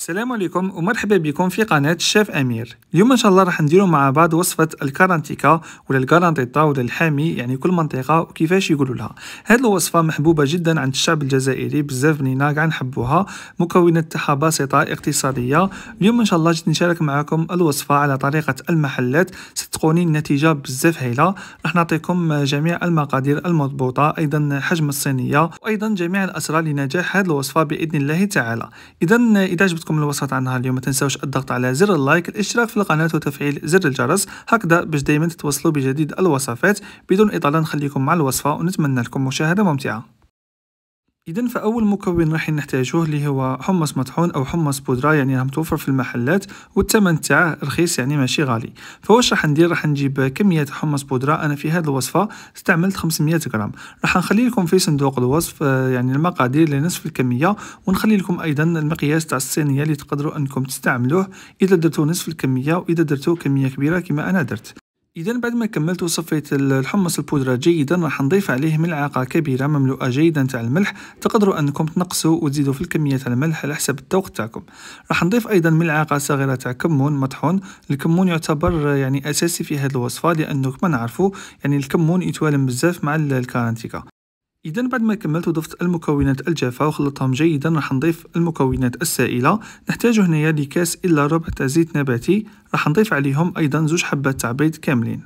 السلام عليكم ومرحبا بكم في قناة الشاف أمير اليوم إن شاء الله راح نديرو مع بعض وصفة الكارانتيكا ولا الكارانتيطا ولا الحامي يعني كل منطقة وكيفاش يقولوا لها هذه الوصفة محبوبة جدا عند الشعب الجزائري بزاف مننا كاع نحبوها مكونات تاعها بسيطة اقتصادية اليوم إن شاء الله جيت نشارك معكم الوصفة على طريقة المحلات صدقوني النتيجة بزاف هايلة راح نعطيكم جميع المقادير المضبوطة أيضا حجم الصينية وأيضا جميع الأسرار لنجاح هذه الوصفة بإذن الله تعالى إذا إذا يعجبكم الوسط عن نهار اليوم ما تنسوش الضغط على زر اللايك الاشتراك في القناة وتفعيل زر الجرس هكذا باش دايما تتوصلوا بجديد الوصفات بدون إطالة نخليكم مع الوصفة ونتمنى لكم مشاهدة ممتعة إذا فأول مكون راح نحتاجوه اللي هو حمص مطحون أو حمص بودرة يعني راه متوفر في المحلات والثمن تاعه رخيص يعني ماشي غالي فواش راح ندير راح نجيب كمية حمص بودرة أنا في هذه الوصفة استعملت 500 غرام راح نخلي لكم في صندوق الوصف آه، يعني المقادير لنصف الكمية ونخلي لكم أيضا المقياس تاع الصينية اللي تقدروا أنكم تستعملوه إذا درتو نصف الكمية وإذا درتو كمية كبيرة كما أنا درت إذا بعد ما كملت وصفيت الحمص البودرة جيدا راح نضيف عليه ملعقة كبيرة مملوءة جيدا تاع الملح تقدروا أنكم تنقصوا وتزيدوا في الكمية تاع الملح على حسب الذوق تاعكم راح نضيف أيضا ملعقة صغيرة تاع كمون مطحون الكمون يعتبر يعني أساسي في هذه الوصفة لأنه كما نعرفوا يعني الكمون يتوالم بزاف مع الكارانتيكا إذا بعد ما كملت وضفت المكونات الجافة وخلطتهم جيدا راح نضيف المكونات السائلة نحتاج هنايا لكاس إلا ربع تاع زيت نباتي راح نضيف عليهم أيضا زوج حبات تاع بيض كاملين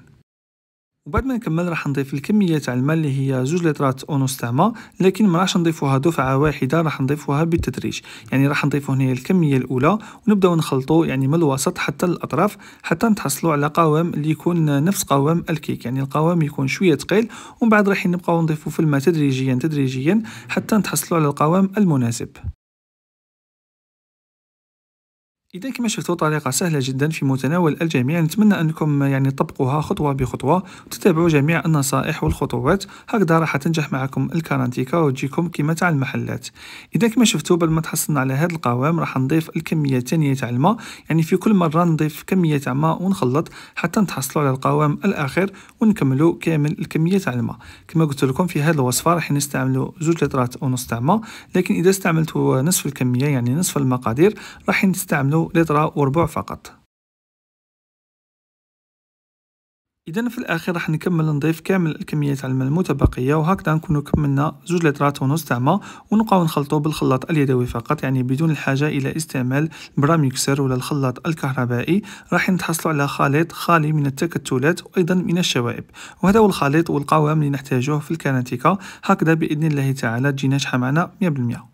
وبعد ما نكمل راح نضيف الكميه تاع الماء اللي هي زوج لترات ونص تاع ماء لكن ما راحش نضيفوها دفعه واحده راح نضيفوها بالتدريج يعني راح نضيفو هنا الكميه الاولى ونبداو نخلطوا يعني من الوسط حتى للاطراف حتى نتحصلوا على قوام اللي يكون نفس قوام الكيك يعني القوام يكون شويه ثقيل ومن بعد راح نبقاو نضيفوا في الماء تدريجيا تدريجيا حتى نتحصلوا على القوام المناسب إذا كما شفتوا طريقة سهلة جدا في متناول الجميع نتمنى أنكم يعني تطبقوها خطوة بخطوة وتتابعوا جميع النصائح والخطوات هكذا راح تنجح معكم الكارانتيكا وتجيكم كما تاع المحلات إذا كما شفتوا بعد ما تحصلنا على هذا القوام راح نضيف الكمية الثانية تاع الماء يعني في كل مرة نضيف كمية تاع ماء ونخلط حتى نتحصلوا على القوام الأخير ونكملوا كامل الكمية تاع الماء كما قلت لكم في هذه الوصفة راح نستعملوا زوج لترات ونص تاع ماء لكن إذا استعملتوا نصف الكمية يعني نصف المقادير راح نستعملوا لتر وربع فقط اذا في الاخير راح نكمل نضيف كامل الكميه تاع الماء المتبقيه وهكذا نكونوا كملنا زوج لترات ونص تاع ماء ونبقاو نخلطو بالخلاط اليدوي فقط يعني بدون الحاجه الى استعمال براميكسر ولا الخلاط الكهربائي راح نتحصلوا على خليط خالي من التكتلات وايضا من الشوائب وهذا هو الخليط والقوام اللي نحتاجوه في الكناتيكا هكذا باذن الله تعالى تجينا شحال معنا 100%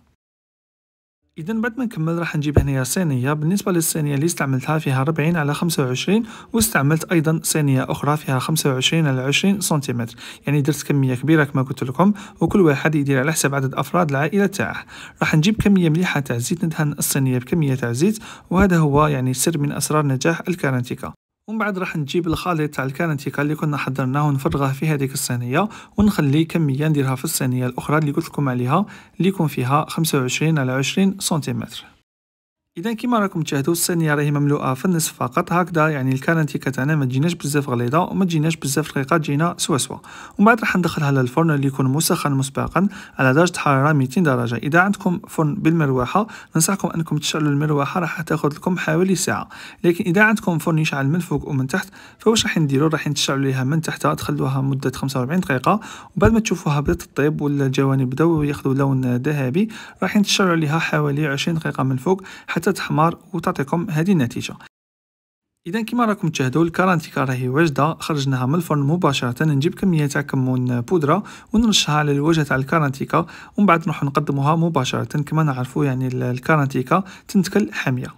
إذن بعد ما نكمل راح نجيب هنايا صينيه بالنسبه للصينيه اللي استعملتها فيها 40 على 25 واستعملت ايضا صينيه اخرى فيها 25 على 20 سنتيمتر يعني درت كميه كبيره كما قلت لكم وكل واحد يدير على حسب عدد افراد العائله تاعه راح نجيب كميه مليحه تاع زيت ندهن الصينيه بكميه تاع زيت وهذا هو يعني سر من اسرار نجاح الكارانتيكا ومن بعد راح نجيب الخليط تاع الكارنتيكا اللي كنا حضرناه ونفرغه في هذيك الصينيه ونخلي كميه نديرها في الصينيه الاخرى اللي قلت لكم عليها اللي يكون فيها 25 على 20 سنتيمتر اذا كما راكم تشاهدوا الصينيه راهي مملوءه في النصف فقط هكذا يعني الكارنتيكا تاعنا ما تجيناش بزاف غليظه وما تجيناش بزاف رقيقه تجينا سوا سوا ومن بعد راح ندخلها للفرن اللي يكون مسخن مسبقا على درجه حراره 200 درجه اذا عندكم فرن بالمروحه ننصحكم انكم تشعلوا المروحه راح تاخذ لكم حوالي ساعه لكن اذا عندكم فرن يشعل من فوق ومن تحت فواش راح نديروا راح تشعلوا ليها من تحت تخلوها مده 45 دقيقه وبعد ما تشوفوها بدات تطيب والجوانب الجوانب بداو ياخذوا لون ذهبي راح تشعلوا ليها حوالي 20 دقيقه من فوق حتى تتحمر وتعطيكم هذه النتيجه اذا كما راكم تشاهدوا الكارانتيكا راهي واجده خرجناها من الفرن مباشره نجيب كميه تاع كمون بودره ونرشها على الوجه تاع الكارانتيكا ومن بعد نروح نقدموها مباشره كما نعرفوا يعني الكارانتيكا تنتكل حاميه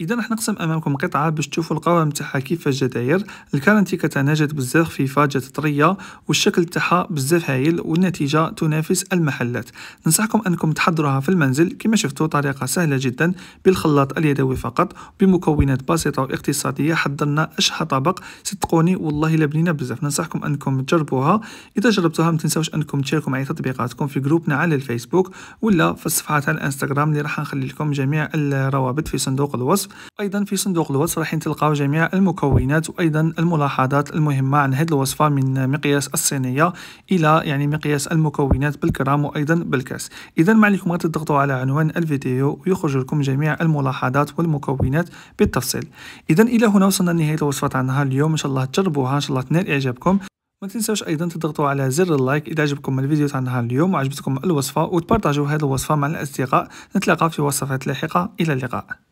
اذا راح نقسم امامكم قطعه باش تشوفوا القوام تاعها كيفاش جداير داير الكارنتيكا تاعنا بزاف في فاجه طريه والشكل تاعها بزاف هايل والنتيجه تنافس المحلات ننصحكم انكم تحضروها في المنزل كما شفتوا طريقه سهله جدا بالخلاط اليدوي فقط بمكونات بسيطه واقتصاديه حضرنا اشهى طبق صدقوني والله لبنينا بزاف ننصحكم انكم تجربوها اذا جربتوها ما تنساوش انكم تشاركوا معي تطبيقاتكم في جروبنا على الفيسبوك ولا في الصفحه تاع الانستغرام اللي راح نخلي لكم جميع الروابط في صندوق الوصف الوصف أيضا في صندوق الوصف راح تلقاو جميع المكونات وأيضا الملاحظات المهمة عن هذه الوصفة من مقياس الصينية إلى يعني مقياس المكونات بالكرام وأيضا بالكاس إذا ما عليكم غير تضغطوا على عنوان الفيديو ويخرج لكم جميع الملاحظات والمكونات بالتفصيل إذا إلى هنا وصلنا لنهاية الوصفة تاع نهار اليوم إن شاء الله تجربوها إن شاء الله تنال إعجابكم ما تنساوش ايضا تضغطوا على زر اللايك اذا عجبكم الفيديو تاع نهار اليوم وعجبتكم الوصفه وتبارطاجوا هذه الوصفه مع الاصدقاء نتلاقى في وصفات لاحقه الى اللقاء